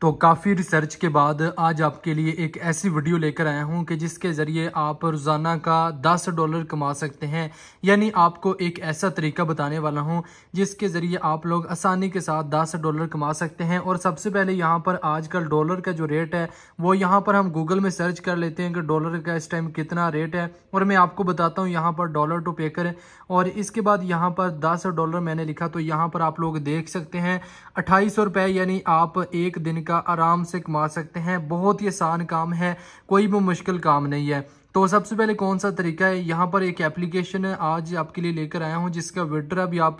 तो काफ़ी रिसर्च के बाद आज आपके लिए एक ऐसी वीडियो लेकर आया हूं कि जिसके ज़रिए आप रोज़ाना का 10 डॉलर कमा सकते हैं यानी आपको एक ऐसा तरीका बताने वाला हूं जिसके ज़रिए आप लोग आसानी के साथ 10 डॉलर कमा सकते हैं और सबसे पहले यहां पर आजकल डॉलर का जो रेट है वो यहां पर हम गूगल में सर्च कर लेते हैं कि डॉलर का इस टाइम कितना रेट है और मैं आपको बताता हूँ यहाँ पर डॉलर टू पे करें और इसके बाद यहाँ पर दस डॉलर मैंने लिखा तो यहाँ पर आप लोग देख सकते हैं अट्ठाईस यानी आप एक दिन तरीका आराम से कमा सकते हैं बहुत ही आसान काम है कोई भी मुश्किल काम नहीं है तो सबसे पहले कौन सा तरीका है यहाँ पर एक एप्लीकेशन आज आपके लिए लेकर आया हूँ जिसका विड्रा भी आप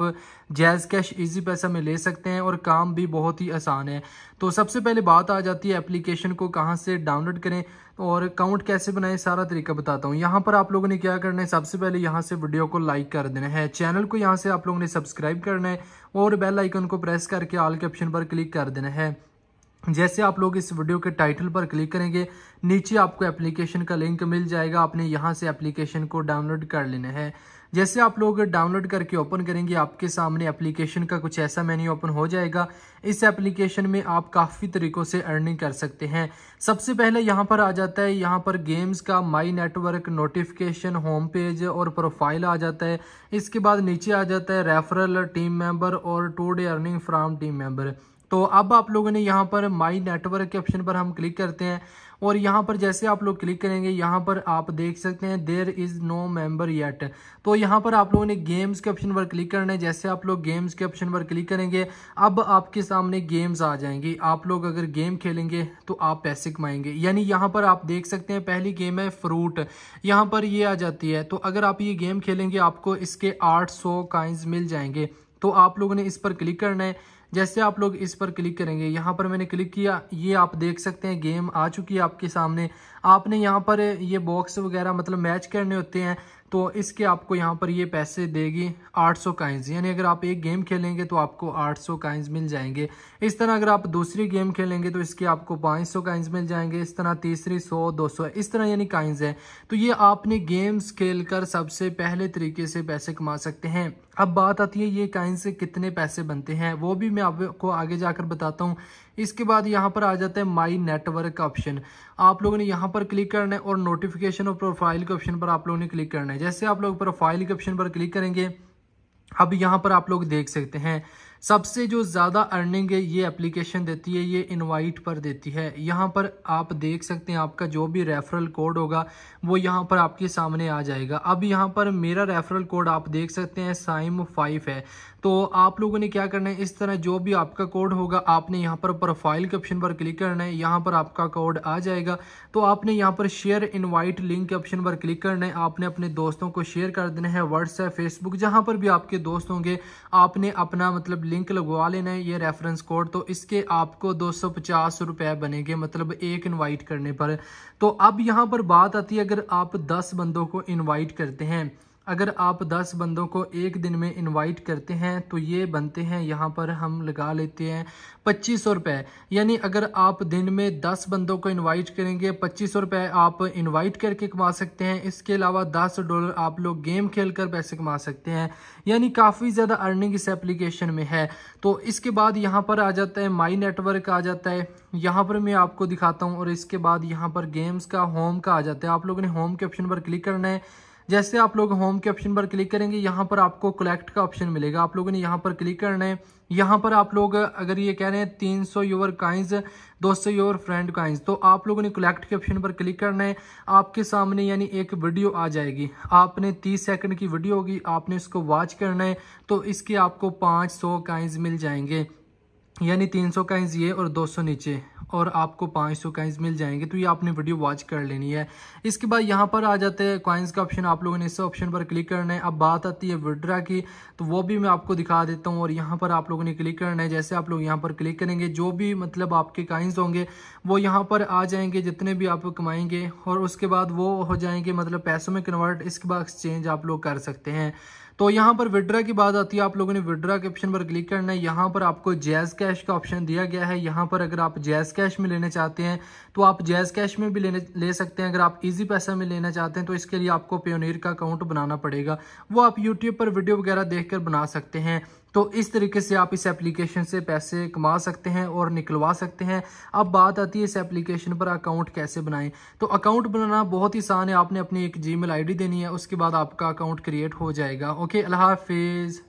जैज़ कैश इजी पैसा में ले सकते हैं और काम भी बहुत ही आसान है तो सबसे पहले बात आ जाती है एप्लीकेशन को कहाँ से डाउनलोड करें और अकाउंट कैसे बनाएं सारा तरीका बताता हूँ यहाँ पर आप लोगों ने क्या करना है सबसे पहले यहाँ से वीडियो को लाइक कर देना है चैनल को यहाँ से आप लोगों ने सब्सक्राइब करना है और बेल आइकन को प्रेस करके ऑल के ऑप्शन पर क्लिक कर देना है जैसे आप लोग इस वीडियो के टाइटल पर क्लिक करेंगे नीचे आपको एप्लीकेशन का लिंक मिल जाएगा आपने यहाँ से एप्लीकेशन को डाउनलोड कर लेना है जैसे आप लोग डाउनलोड करके ओपन करेंगे आपके सामने एप्लीकेशन का कुछ ऐसा मेन्यू ओपन हो जाएगा इस एप्लीकेशन में आप काफ़ी तरीक़ों से अर्निंग कर सकते हैं सबसे पहले यहाँ पर आ जाता है यहाँ पर गेम्स का my network notification home page और प्रोफाइल आ जाता है इसके बाद नीचे आ जाता है रेफरल टीम मेंबर और today earning from team member तो अब आप लोगों ने यहाँ पर माई नेटवर्क के ऑप्शन पर हम क्लिक करते हैं और यहाँ पर जैसे आप लोग क्लिक करेंगे यहाँ पर आप देख सकते हैं there is no member yet तो यहाँ पर आप लोगों ने गेम्स के ऑप्शन पर क्लिक करना है जैसे आप लोग गेम्स के ऑप्शन पर क्लिक करेंगे अब आपके साथ सामने गेम्स आ जाएंगे आप लोग अगर गेम खेलेंगे तो आप पैसे कमाएंगे यानी यहाँ पर आप देख सकते हैं पहली गेम है फ्रूट यहाँ पर ये आ जाती है तो अगर आप ये गेम खेलेंगे आपको इसके आठ सौ काइन्स मिल जाएंगे तो आप लोगों ने इस पर क्लिक करना है जैसे आप लोग इस पर क्लिक करेंगे यहाँ पर मैंने क्लिक किया ये आप देख सकते हैं गेम आ चुकी है आपके सामने आपने यहाँ पर ये बॉक्स वगैरह मतलब मैच करने होते हैं तो इसके आपको यहाँ पर ये पैसे देगी 800 सौ काइंस यानी अगर आप एक गेम खेलेंगे तो आपको 800 सौ काइंस मिल जाएंगे इस तरह अगर आप दूसरी गेम खेलेंगे तो इसके आपको 500 सौ काइंस मिल जाएंगे इस तरह तीसरी 100 200 इस तरह यानी काइंस है तो ये आपने गेम्स खेल कर सबसे पहले तरीके से पैसे कमा सकते हैं अब बात आती है ये काइंस कितने पैसे बनते हैं वो भी मैं आपको आगे जाकर बताता हूँ इसके बाद यहाँ पर आ जाता है माई नेटवर्क ऑप्शन आप लोगों ने यहाँ पर क्लिक करना है और नोटिफिकेशन और प्रोफाइल के ऑप्शन पर आप लोगों ने क्लिक करना है जैसे आप लोग प्रोफाइल के ऑप्शन पर क्लिक करेंगे अब यहाँ पर आप लोग देख सकते हैं सबसे जो ज़्यादा अर्निंग है ये एप्लीकेशन देती है ये इनवाइट पर देती है यहाँ पर आप देख सकते हैं आपका जो भी रेफरल कोड होगा वो यहाँ पर आपके सामने आ जाएगा अब यहाँ पर मेरा रेफरल कोड आप देख सकते हैं साइम फाइव है तो आप लोगों ने क्या करना है इस तरह जो भी आपका कोड होगा आपने यहाँ पर प्रोफाइल के ऑप्शन पर क्लिक करना है यहाँ पर आपका कोड आ जाएगा तो आपने यहाँ पर शेयर इनवाइट लिंक के ऑप्शन पर क्लिक करना है आपने अपने दोस्तों को शेयर कर देना है व्हाट्सएप फेसबुक जहाँ पर भी आपके दोस्त होंगे आपने अपना मतलब लिंक लगवा लेना है ये रेफरेंस कोड तो इसके आपको दो सौ पचास बनेंगे मतलब एक इनवाइट करने पर तो अब यहाँ पर बात आती है अगर आप दस बंदों को इनवाइट करते हैं अगर आप 10 बंदों को एक दिन में इनवाइट करते हैं तो ये बनते हैं यहाँ पर हम लगा लेते हैं पच्चीस सौ रुपये यानी अगर आप दिन में 10 बंदों को इनवाइट करेंगे पच्चीस सौ रुपये आप इनवाइट करके कमा सकते हैं इसके अलावा 10 डॉलर आप लोग गेम खेल कर पैसे कमा सकते हैं यानी काफ़ी ज़्यादा अर्निंग इस एप्लीकेशन में है तो इसके बाद यहाँ पर आ जाता है माई नेटवर्क आ जाता है यहाँ पर मैं आपको दिखाता हूँ और इसके बाद यहाँ पर गेम्स का होम का आ जाता है आप लोगों ने होम के ऑप्शन पर क्लिक करना है जैसे आप लोग होम के ऑप्शन पर क्लिक करेंगे यहाँ पर आपको कलेक्ट का ऑप्शन मिलेगा आप लोगों ने यहाँ पर क्लिक करना है यहाँ पर आप लोग अगर ये कह रहे हैं तीन सौ योर काइंस दो सौ योर फ्रेंड काइंस तो आप लोगों ने कलेक्ट के ऑप्शन पर क्लिक करना है आपके सामने यानी एक वीडियो आ जाएगी आपने तीस सेकंड की वीडियो होगी आपने उसको वॉच करना है तो इसके आपको पाँच सौ काइंस मिल जाएंगे यानी तीन सौ काइंस ये और दो सौ नीचे और आपको 500 सौ काइन्स मिल जाएंगे तो ये आपने वीडियो वॉच कर लेनी है इसके बाद यहाँ पर आ जाते हैं कॉइन्स का ऑप्शन आप लोगों ने इस ऑप्शन पर क्लिक करना है अब बात आती है विड्रा की तो वो भी मैं आपको दिखा देता हूँ और यहाँ पर आप लोगों ने क्लिक करना है जैसे आप लोग यहाँ पर क्लिक करेंगे जो भी मतलब आपके काइन्स होंगे वो यहाँ पर आ जाएंगे जितने भी आप कमाएंगे और उसके बाद वो हो जाएंगे मतलब पैसों में कन्वर्ट इसके बाद एक्सचेंज आप लोग कर सकते हैं तो यहाँ पर विड्रा की बात आती है आप लोगों ने विड्रा के ऑप्शन पर क्लिक करना है यहाँ पर आपको जैज कैश का ऑप्शन दिया गया है यहाँ पर अगर आप जैज कैश में लेना चाहते हैं तो आप जैज कैश में भी लेने ले सकते हैं अगर आप इजी पैसा में लेना चाहते हैं तो इसके लिए आपको पेयोनर का अकाउंट बनाना पड़ेगा वो आप यूट्यूब पर वीडियो वगैरह देख बना सकते हैं तो इस तरीके से आप इस एप्लीकेशन से पैसे कमा सकते हैं और निकलवा सकते हैं अब बात आती है इस एप्लीकेशन पर अकाउंट कैसे बनाएं तो अकाउंट बनाना बहुत ही आसान है आपने अपनी एक जी मेल देनी है उसके बाद आपका अकाउंट क्रिएट हो जाएगा ओके अल्लाह हाफिज़